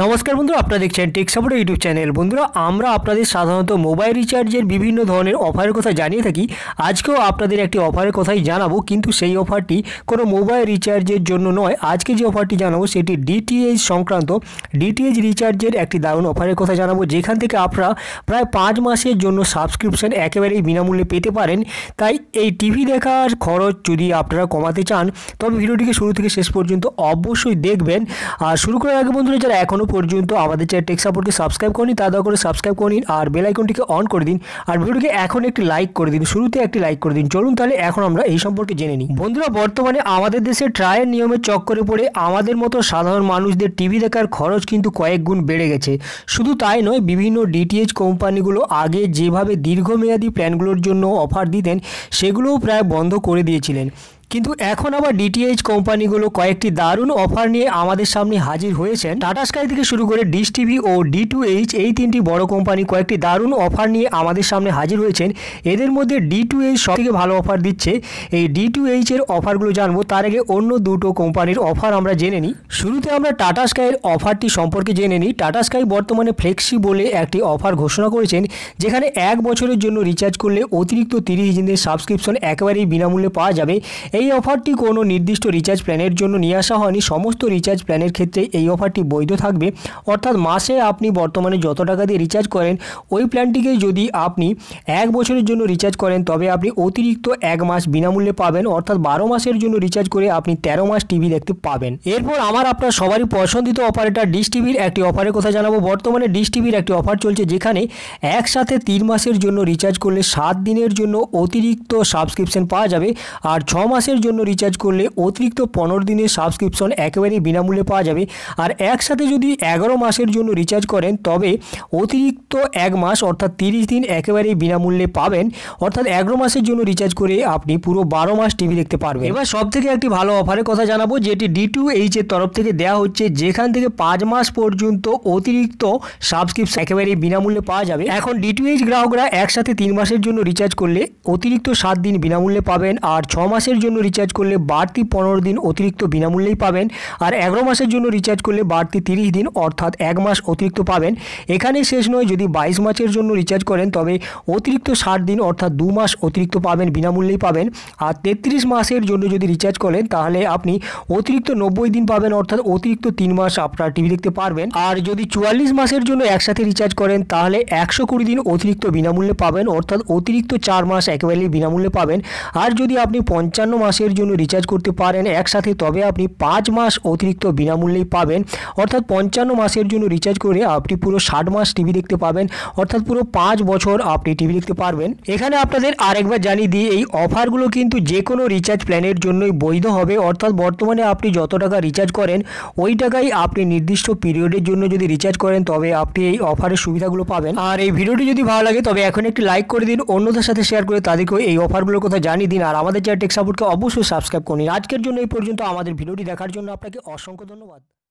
নমস্কার বন্ধুরা আপনারা দেখছেন টেক সাপোর্ট ইউটিউব চ্যানেল বন্ধুরা আমরা আপনাদের সাধারণত মোবাইল রিচার্জের বিভিন্ন ধরনের অফারের কথা জানিয়ে থাকি আজকেও আপনাদের একটি অফারের কথাই জানাবো কিন্তু সেই অফারটি কোনো মোবাইল রিচার্জের জন্য নয় আজকে যে অফারটি জানাবো সেটি ডিটিএইচ সংক্রান্ত ডিটিএইচ রিচার্জের একটি দারুণ অফারের কথা জানাবো যেখান থেকে আপনারা প্রায় পাঁচ মাসের জন্য সাবস্ক্রিপশন একেবারেই বিনামূল্যে পেতে পারেন তাই এই টিভি দেখার খরচ যদি আপনারা কমাতে চান তবে ভিডিওটিকে শুরু থেকে শেষ পর্যন্ত অবশ্যই দেখবেন আর শুরু করার আগে বন্ধুরা যারা এখন এখনও পর্যন্ত আমাদের চ্যানেল টেক সাপোর্টকে সাবস্ক্রাইব করনি তা দয়া করে সাবস্ক্রাইব করে নিন আর আইকনটিকে অন করে দিন আর ভিডিওটিকে এখন একটি লাইক করে দিন শুরুতে একটি লাইক করে দিন চলুন তাহলে এখন আমরা এই সম্পর্কে জেনে নিই বন্ধুরা বর্তমানে আমাদের দেশে ট্রায়ের নিয়মের চক্করে পড়ে আমাদের মতো সাধারণ মানুষদের টিভি দেখার খরচ কিন্তু কয়েক গুণ বেড়ে গেছে শুধু তাই নয় বিভিন্ন ডিটিএইচ কোম্পানিগুলো আগে যেভাবে দীর্ঘমেয়াদী প্ল্যানগুলোর জন্য অফার দিতেন সেগুলোও প্রায় বন্ধ করে দিয়েছিলেন কিন্তু এখন আবার ডিটিএইচ কোম্পানিগুলো কয়েকটি দারুণ অফার নিয়ে আমাদের সামনে হাজির হয়েছেন টাটা স্কাই থেকে শুরু করে ডিস টিভি ও ডি টু এইচ এই তিনটি বড় কোম্পানি কয়েকটি দারুণ অফার নিয়ে আমাদের সামনে হাজির হয়েছেন এদের মধ্যে ডি টু এইচ থেকে ভালো অফার দিচ্ছে এই ডি টু এইচের অফারগুলো জানবো তার আগে অন্য দুটো কোম্পানির অফার আমরা জেনে নিই শুরুতে আমরা টাটা স্কাইয়ের অফারটি সম্পর্কে জেনে নিই টাটা স্কাই বর্তমানে ফ্লেক্সি বলে একটি অফার ঘোষণা করেছেন যেখানে এক বছরের জন্য রিচার্জ করলে অতিরিক্ত তিরিশ দিনের সাবস্ক্রিপশন একেবারেই বিনামূল্যে পাওয়া যাবে এই এই অফারটি কোনো নির্দিষ্ট রিচার্জ প্ল্যানের জন্য নিয়ে আসা হয়নি সমস্ত রিচার্জ প্ল্যানের ক্ষেত্রে এই অফারটি বৈধ থাকবে অর্থাৎ মাসে আপনি বর্তমানে যত টাকা দিয়ে রিচার্জ করেন ওই প্ল্যানটিকে যদি আপনি এক বছরের জন্য রিচার্জ করেন তবে আপনি অতিরিক্ত এক মাস বিনামূল্যে পাবেন অর্থাৎ বারো মাসের জন্য রিচার্জ করে আপনি ১৩ মাস টিভি দেখতে পাবেন এরপর আমার আপনার সবারই পছন্দিত অপারেটর ডিস টিভির একটি অফারের কথা জানাবো বর্তমানে ডিশ টিভির একটি অফার চলছে যেখানে একসাথে তিন মাসের জন্য রিচার্জ করলে সাত দিনের জন্য অতিরিক্ত সাবস্ক্রিপশন পাওয়া যাবে আর ছ মাস মাসের জন্য রিচার্জ করলে অতিরিক্ত পনেরো দিনের সাবস্ক্রিপশন একেবারেই বিনামূল্যে পাওয়া যাবে আর একসাথে যদি এগারো মাসের জন্য রিচার্জ করেন তবে অতিরিক্ত এক মাস অর্থাৎ তিরিশ দিন একেবারেই বিনামূল্যে পাবেন অর্থাৎ এগারো মাসের জন্য রিচার্জ করে আপনি পুরো বারো মাস টিভি দেখতে পারবেন এবার সব থেকে একটি ভালো অফারের কথা জানাবো যেটি ডি টু এইচের তরফ থেকে দেওয়া হচ্ছে যেখান থেকে পাঁচ মাস পর্যন্ত অতিরিক্ত সাবস্ক্রিপশন একেবারেই বিনামূল্যে পাওয়া যাবে এখন ডি টু এইচ গ্রাহকরা একসাথে তিন মাসের জন্য রিচার্জ করলে অতিরিক্ত সাত দিন বিনামূল্যে পাবেন আর ছ মাসের জন্য জন্য রিচার্জ করলে বাড়তি পনেরো দিন অতিরিক্ত বিনামূল্যেই পাবেন আর এগারো মাসের জন্য রিচার্জ করলে বাড়তি তিরিশ দিন অর্থাৎ এক মাস অতিরিক্ত পাবেন এখানে শেষ নয় যদি বাইশ মাসের জন্য রিচার্জ করেন তবে অতিরিক্ত ষাট দিন অর্থাৎ দু মাস অতিরিক্ত পাবেন বিনামূল্যেই পাবেন আর তেত্রিশ মাসের জন্য যদি রিচার্জ করেন তাহলে আপনি অতিরিক্ত নব্বই দিন পাবেন অর্থাৎ অতিরিক্ত তিন মাস আপনার টিভি দেখতে পারবেন আর যদি চুয়াল্লিশ মাসের জন্য একসাথে রিচার্জ করেন তাহলে একশো কুড়ি দিন অতিরিক্ত বিনামূল্যে পাবেন অর্থাৎ অতিরিক্ত চার মাস একেবারেই বিনামূল্যে পাবেন আর যদি আপনি পঞ্চান্ন মাসের জন্য রিচার্জ করতে পারেন একসাথে তবে আপনি পাঁচ মাস অতিরিক্ত বিনামূল্যেই পাবেন অর্থাৎ পঞ্চান্ন মাসের জন্য রিচার্জ করে আপনি পুরো ষাট মাস টিভি দেখতে পাবেন অর্থাৎ পুরো পাঁচ বছর আপনি টিভি দেখতে পারবেন এখানে আপনাদের আরেকবার জানিয়ে দিই এই অফারগুলো কিন্তু যে কোনো রিচার্জ প্ল্যানের জন্যই বৈধ হবে অর্থাৎ বর্তমানে আপনি যত টাকা রিচার্জ করেন ওই টাকাই আপনি নির্দিষ্ট পিরিয়ডের জন্য যদি রিচার্জ করেন তবে আপনি এই অফারের সুবিধাগুলো পাবেন আর এই ভিডিওটি যদি ভালো লাগে তবে এখন একটি লাইক করে দিন অন্যদের সাথে শেয়ার করে তাদেরকেও এই অফারগুলোর কথা জানিয়ে দিন আর আমাদের যারা টেক সাপোর্টকে অবশ্যই সাবস্ক্রাইব করুন আজকের জন্য এই পর্যন্ত আমাদের ভিডিওটি দেখার জন্য আপনাকে অসংখ্য ধন্যবাদ